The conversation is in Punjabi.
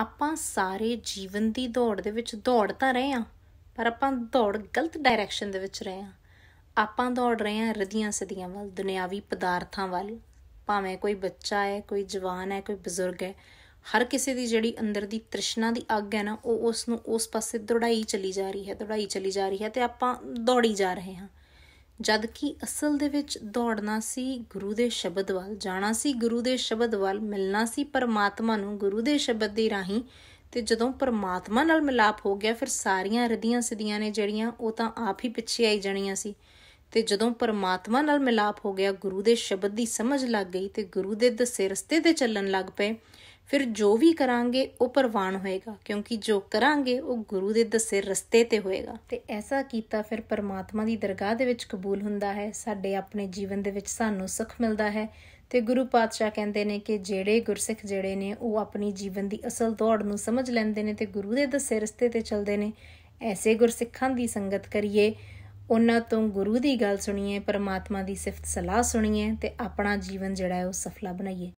ਆਪਾਂ ਸਾਰੇ ਜੀਵਨ ਦੀ ਦੌੜ ਦੇ ਵਿੱਚ ਦੌੜ ਤਾਂ ਰਹੇ ਆ ਪਰ ਆਪਾਂ ਦੌੜ ਗਲਤ ਡਾਇਰੈਕਸ਼ਨ ਦੇ ਵਿੱਚ ਰਹੇ ਆ ਆਪਾਂ ਦੌੜ ਰਹੇ ਆ ਰਦੀਆਂ ਸਦੀਆਂ ਵੱਲ ਦੁਨਿਆਵੀ ਪਦਾਰਥਾਂ ਵੱਲ ਭਾਵੇਂ ਕੋਈ ਬੱਚਾ ਹੈ ਕੋਈ ਜਵਾਨ ਹੈ ਕੋਈ ਬਜ਼ੁਰਗ ਹੈ ਹਰ ਕਿਸੇ ਦੀ ਜਿਹੜੀ ਅੰਦਰ ਦੀ ਤ੍ਰਿਸ਼ਨਾ ਦੀ ਅੱਗ ਹੈ ਨਾ ਉਹ ਉਸ ਨੂੰ ਉਸ ਪਾਸੇ ਦੌੜਾਈ ਚਲੀ ਜਾ ਰਹੀ ਹੈ ਦੌੜਾਈ ਚਲੀ ਜਾ ਰਹੀ ਹੈ ਤੇ ਆਪਾਂ ਦੌੜੀ ਜਾ ਰਹੇ ਹਾਂ ਜਦ ਕਿ ਅਸਲ ਦੇ ਵਿੱਚ ਦੌੜਨਾ ਸੀ ਗੁਰੂ ਦੇ ਸ਼ਬਦ ਵੱਲ ਜਾਣਾ ਸੀ ਗੁਰੂ ਦੇ ਸ਼ਬਦ ਵੱਲ ਮਿਲਣਾ ਸੀ ਪਰਮਾਤਮਾ ਨੂੰ ਗੁਰੂ ਦੇ ਸ਼ਬਦ ਦੀ ਰਾਹੀਂ ਤੇ ਜਦੋਂ ਪਰਮਾਤਮਾ ਨਾਲ ਮਿਲਾਪ ਹੋ ਗਿਆ ਫਿਰ ਸਾਰੀਆਂ ਰਦੀਆਂ ਸਦੀਆਂ ਨੇ ਜਿਹੜੀਆਂ ਉਹ ਤਾਂ ਆਪ ਹੀ ਪਿੱਛੇ ਆਈ ਜਾਣੀਆਂ ਸੀ ਤੇ ਜਦੋਂ ਪਰਮਾਤਮਾ ਨਾਲ ਮਿਲਾਪ ਹੋ ਗਿਆ ਗੁਰੂ ਦੇ ਸ਼ਬਦ ਦੀ ਸਮਝ ਲੱਗ ਗਈ ਤੇ ਗੁਰੂ ਦੇ ਦੱਸੇ ਰਸਤੇ ਤੇ ਚੱਲਣ ਲੱਗ ਪਏ ਫਿਰ ਜੋ ਵੀ ਕਰਾਂਗੇ ਉਹ ਪ੍ਰਵਾਨ ਹੋਏਗਾ ਕਿਉਂਕਿ ਜੋ ਕਰਾਂਗੇ ਉਹ ਗੁਰੂ ਦੇ ਦੱਸੇ ਰਸਤੇ ਤੇ ਹੋਏਗਾ ਤੇ ਐਸਾ ਕੀਤਾ ਫਿਰ ਪਰਮਾਤਮਾ ਦੀ ਦਰਗਾਹ ਦੇ ਵਿੱਚ ਕਬੂਲ ਹੁੰਦਾ ਹੈ ਸਾਡੇ ਆਪਣੇ ਜੀਵਨ ਦੇ ਵਿੱਚ ਸਾਨੂੰ ਸੁਖ ਮਿਲਦਾ ਹੈ ਤੇ ਗੁਰੂ ਪਾਤਸ਼ਾਹ ਕਹਿੰਦੇ ਨੇ ਕਿ ਜਿਹੜੇ ਗੁਰਸਿੱਖ ਜਿਹੜੇ ਨੇ ਉਹ ਆਪਣੀ ਜੀਵਨ ਦੀ ਅਸਲ ਦੌੜ ਨੂੰ ਸਮਝ ਲੈਂਦੇ ਨੇ ਤੇ ਗੁਰੂ ਦੇ ਦੱਸੇ ਰਸਤੇ ਤੇ ਚੱਲਦੇ ਨੇ ਐਸੇ ਗੁਰਸਿੱਖਾਂ ਦੀ ਸੰਗਤ ਕਰੀਏ ਉਹਨਾਂ ਤੋਂ ਗੁਰੂ ਦੀ ਗੱਲ ਸੁਣੀਏ ਪਰਮਾਤਮਾ ਦੀ ਸਿਫਤ ਸਲਾਹ ਸੁਣੀਏ ਤੇ ਆਪਣਾ ਜੀਵਨ ਜਿਹੜਾ ਹੈ ਉਹ ਸਫਲਾ ਬਣਾਈਏ